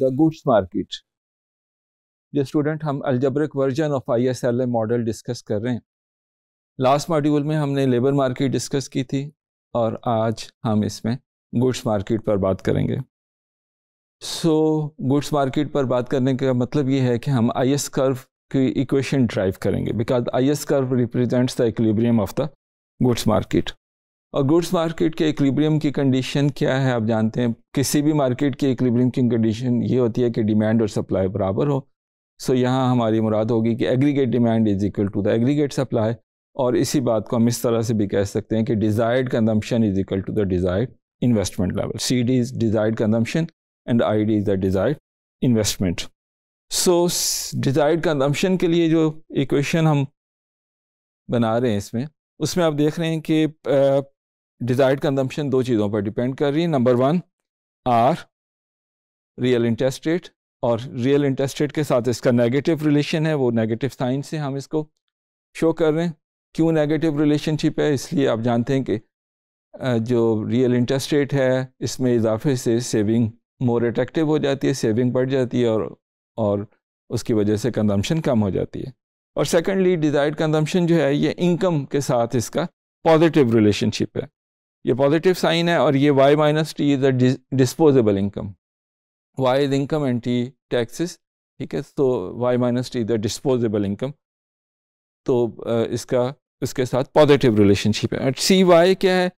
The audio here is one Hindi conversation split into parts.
द गुड्स मार्केट जो स्टूडेंट हम algebraic version of I S L A model discuss कर रहे हैं लास्ट मॉड्यूल में हमने लेबर मार्केट डिस्कस की थी और आज हम इसमें गुड्स मार्केट पर बात करेंगे सो गुड्स मार्केट पर बात करने का मतलब ये है कि हम आई एस कर्व की इक्वेशन ड्राइव करेंगे because I S curve represents the equilibrium of the goods market और गुड्स मार्केट के इक्विलिब्रियम की कंडीशन क्या है आप जानते हैं किसी भी मार्केट की इक्विलिब्रियम की कंडीशन ये होती है कि डिमांड और सप्लाई बराबर हो सो so, यहाँ हमारी मुराद होगी कि aggregate demand is equal to the aggregate supply और इसी बात को हम इस तरह से भी कह सकते हैं कि desired consumption is equal to the desired investment level C D is desired consumption and I D is the desired investment so desired consumption के लिए जो इक्वेशन हम बना रहे हैं इसमें उसमें आप देख रहे हैं कि डिज़ायर्ड कंजम्पशन दो चीज़ों पर डिपेंड कर रही है number one R real interest rate और रियल इंटरेस्ट रेट के साथ इसका नेगेटिव रिलेशन है वो नेगेटिव साइन से हम इसको शो कर रहे हैं क्यों नेगेटिव रिलेशनशिप है इसलिए आप जानते हैं कि जो रियल इंटरेस्ट रेट है इसमें इजाफे से सेविंग मोर अट्रैक्टिव हो जाती है सेविंग बढ़ जाती है और और उसकी वजह से कंजम्पशन कम हो जाती है और सेकेंडली डिज़ायर्ड कंजम्पशन जो है ये इनकम के साथ इसका पॉजिटिव रिलेशनशिप है ये पॉजिटिव साइन है और ये y minus T is a disposable income y is income and T taxes ठीक है तो y minus T is a disposable income तो इसका इसके साथ पॉजिटिव रिलेशनशिप है एट सी वाई क्या है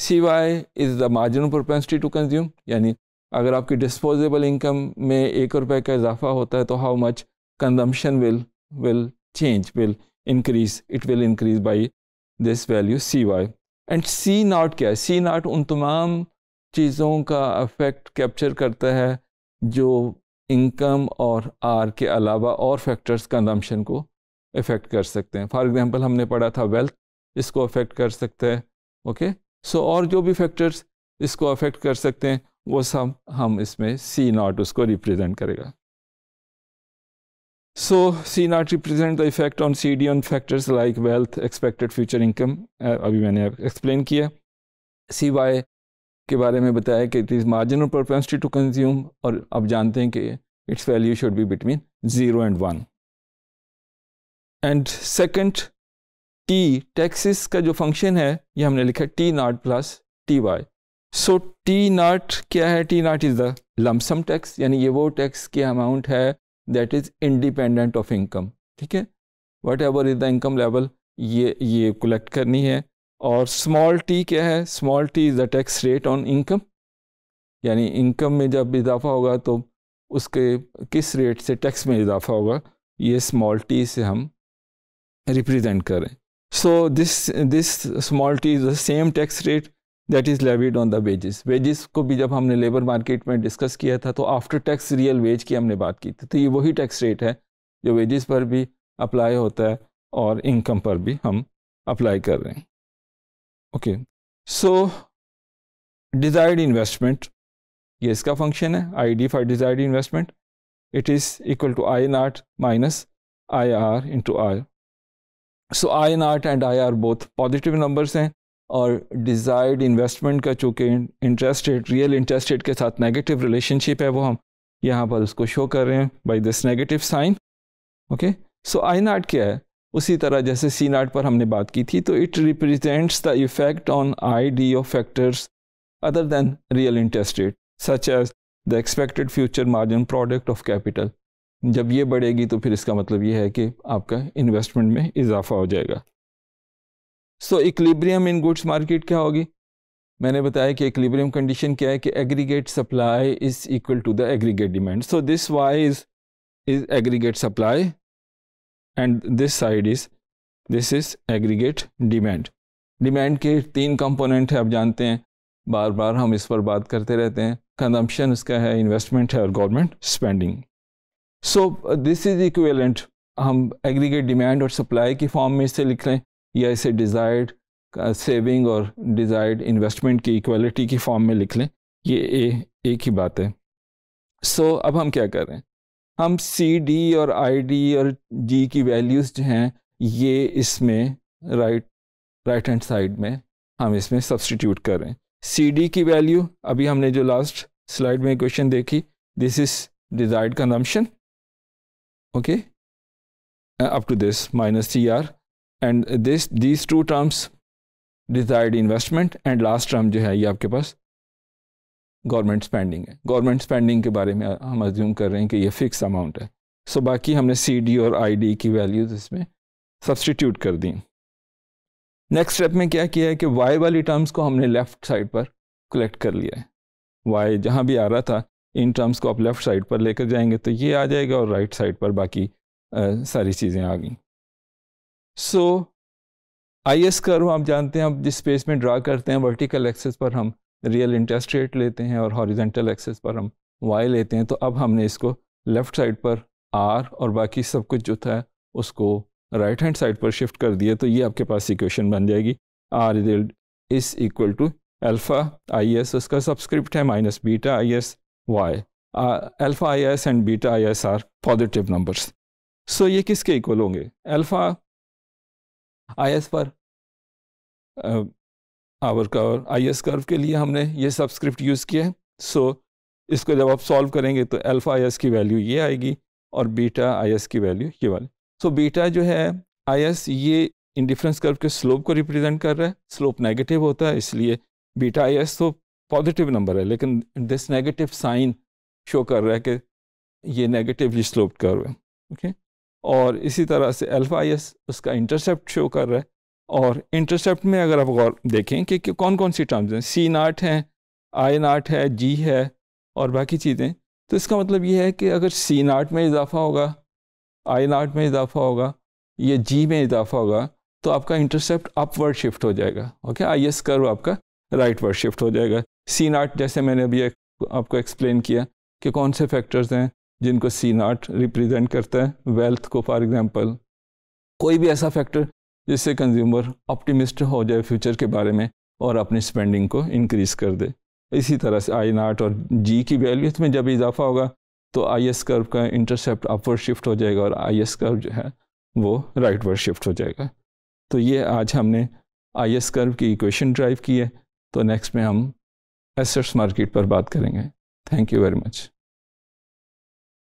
C Y is the margin propensity to consume यानी अगर आपकी डिस्पोजेबल इनकम में एक रुपए का इजाफा होता है तो how much consumption will will will increase it will increase by this value C Y and C naught क्या है सी नाट उन तमाम चीज़ों का अफेक्ट कैप्चर करता है जो इनकम और आर के अलावा और फैक्टर्स कंजम्पशन को अफेक्ट कर सकते हैं फॉर एग्जांपल हमने पढ़ा था वेल्थ इसको अफेक्ट कर सकता है ओके सो और जो भी फैक्टर्स इसको अफेक्ट कर सकते हैं वो सब हम इसमें सी नॉट उसको रिप्रेजेंट करेगा So C0 represent the effect on CD on factors like wealth, expected future income, uh, अभी मैंने एक्सप्लेन किया सी वाई के बारे में बताया कि it is marginal propensity to consume और आप जानते हैं कि its value should be between zero and one and second T taxes का जो फंक्शन है ये हमने लिखा है T naught plus T Y so T naught क्या है T naught is the lump sum tax यानी ये वो टैक्स की अमाउंट है that is independent of income ठीक है whatever is the income level ये ये कलेक्ट करनी है और स्मॉल टी क्या है small T is the tax rate on income यानी इनकम में जब इजाफा होगा तो उसके किस रेट से टैक्स में इजाफा होगा ये स्मॉल टी से हम रिप्रेजेंट करें so this this small T is the same tax rate that is levied on the wages wages को भी जब हमने लेबर मार्केट में डिस्कस किया था तो आफ्टर टैक्स रियल वेज की हमने बात की थी तो ये वही टैक्स रेट है जो वेजेस पर भी अप्लाई होता है और इनकम पर भी हम अप्लाई कर रहे हैं ओके सो डिज़ायर्ड इन्वेस्टमेंट ये इसका फंक्शन है I D for desired investment it is equal to I naught minus I R into R so I naught and I R both positive numbers हैं और डिज़ायर्ड इन्वेस्टमेंट का चूँकि interest rate real interest rate के साथ नेगेटिव रिलेशनशिप है वो हम यहाँ पर उसको शो कर रहे हैं by this negative sign okay so I naught क्या है उसी तरह जैसे सी नाट पर हमने बात की थी तो it represents the effect on I D of factors other than real interest rate such as the expected future margin product of capital जब ये बढ़ेगी तो फिर इसका मतलब ये है कि आपका इन्वेस्टमेंट में इजाफा हो जाएगा so equilibrium in goods market क्या होगी मैंने बताया कि इक्लिब्रियम कंडीशन क्या है कि aggregate supply is equal to the aggregate demand so this Y is is aggregate supply and this side is this is aggregate demand demand के तीन कंपोनेंट है आप जानते हैं बार बार हम इस पर बात करते रहते हैं कंजम्पशन उसका है इन्वेस्टमेंट है और government spending so this is equivalent हम एग्रीगेट डिमांड और सप्लाई की फॉर्म में इसे लिख लें या इसे डिज़ायर्ड सेविंग uh, और डिज़ायर्ड इन्वेस्टमेंट की इक्वलिटी की फॉर्म में लिख लें ये ए, एक ही बात है सो so, अब हम क्या करें हम सी डी और आई डी और जी की वैल्यूज़ जो हैं ये इसमें राइट राइट हैंड साइड में हम इसमें सब्सटीट्यूट करें सी डी की वैल्यू अभी हमने जो लास्ट स्लाइड में क्वेश्चन देखी this is desired consumption okay up to this minus T R and this these two terms desired investment and last term जो है ये आपके पास गवर्नमेंट स्पेंडिंग है गवर्नमेंट स्पेंडिंग के बारे में हम अज्यूम कर रहे हैं कि ये फिक्स अमाउंट है सो so, बाकी हमने सी डी और आई डी की वैल्यूज इसमें सब्सटीट्यूट कर दी नेक्स्ट स्टेप में क्या किया है कि वाई वाली टर्म्स को हमने लेफ़्ट साइड पर कलेक्ट कर लिया है वाई जहाँ भी आ रहा था इन टर्म्स को आप लेफ़्ट साइड पर लेकर जाएंगे तो ये आ जाएगा और राइट right साइड पर बाकी आ, सारी चीज़ें आ गई सो आई एस कर्व आप जानते हैं आप जिस स्पेस में ड्रा करते हैं वर्टिकल एक्सेस पर हम रियल इंटरेस्ट रेट लेते हैं और हॉरिजेंटल एक्सेस पर हम वाई लेते हैं तो अब हमने इसको लेफ़्ट साइड पर आर और बाकी सब कुछ जो था उसको राइट हैंड साइड पर शिफ्ट कर दिया तो ये आपके पास इक्वेशन बन जाएगी R is equal to alpha I S उसका सब्सक्रिप्ट है minus beta I S Y alpha I S and beta I S are positive numbers so ये किसके इक्वल होंगे अल्फ़ा आई पर आवर और आई कर्व के लिए हमने ये सबस्क्रिप्ट यूज़ किया है सो इसको जब आप सॉल्व करेंगे तो अल्फ़ा आई की वैल्यू ये आएगी और बीटा आई की वैल्यू ये वाली सो बीटा जो है आई ये इंडिफरेंस कर्व के स्लोप को रिप्रेजेंट कर रहा है स्लोप नेगेटिव होता है इसलिए बीटा आई तो पॉजिटिव नंबर है लेकिन दिस नेगेटिव साइन शो कर रहा है कि ये नेगेटिवली स्लोप कर्व है ओके okay? और इसी तरह से अल्फ़ा आई एस उसका इंटरसेप्ट शो कर रहा है और इंटरसेप्ट में अगर आप गौर देखें कि, कौन कौन सी टर्म्स हैं सी नाट हैं आई नाट है जी है और बाकी चीज़ें तो इसका मतलब ये है कि अगर सी नाट में इजाफा होगा आई नाट में इजाफा होगा या जी में इजाफा होगा तो आपका इंटरसेप्ट अपवर्ड शिफ्ट हो जाएगा ओके आई एस कर्व आपका राइट वर्ड शिफ्ट हो जाएगा सी नाट जैसे मैंने अभी एक, आपको एक्सप्लेन किया कि कौन से फैक्टर्स हैं जिनको सी नाट रिप्रेजेंट करता है वेल्थ को फॉर एग्जांपल कोई भी ऐसा फैक्टर जिससे कंज्यूमर ऑप्टिमिस्ट हो जाए फ्यूचर के बारे में और अपनी स्पेंडिंग को इंक्रीज़ कर दे इसी तरह से आई नाट और जी की वैल्यूज में जब इजाफा होगा तो आई एस कर्व का इंटरसेप्ट अपवर्ड शिफ्ट हो जाएगा और आई एस कर्व जो है वो राइट वर्ड शिफ्ट हो जाएगा तो ये आज हमने आई एस कर्व की इक्वेशन ड्राइव की है तो नेक्स्ट में हम एसेट्स मार्केट पर बात करेंगे थैंक यू वेरी मच